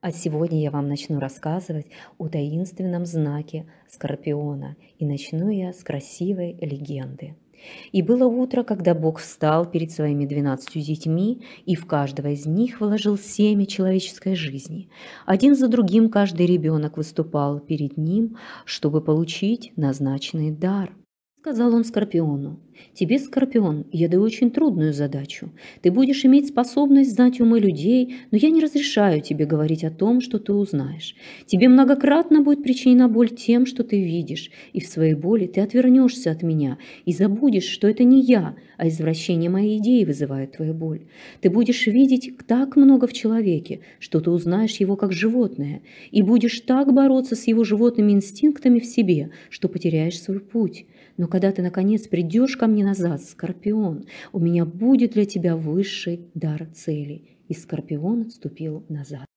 А сегодня я вам начну рассказывать о таинственном знаке Скорпиона, и начну я с красивой легенды. И было утро, когда Бог встал перед своими двенадцатью детьми, и в каждого из них вложил семя человеческой жизни. Один за другим каждый ребенок выступал перед ним, чтобы получить назначенный дар сказал он Скорпиону. «Тебе, Скорпион, я даю очень трудную задачу. Ты будешь иметь способность знать умы людей, но я не разрешаю тебе говорить о том, что ты узнаешь. Тебе многократно будет причинена боль тем, что ты видишь, и в своей боли ты отвернешься от меня и забудешь, что это не я, а извращение моей идеи вызывает твою боль. Ты будешь видеть так много в человеке, что ты узнаешь его как животное, и будешь так бороться с его животными инстинктами в себе, что потеряешь свой путь. Но когда ты, наконец, придешь ко мне назад, Скорпион, у меня будет для тебя высший дар цели». И Скорпион отступил назад.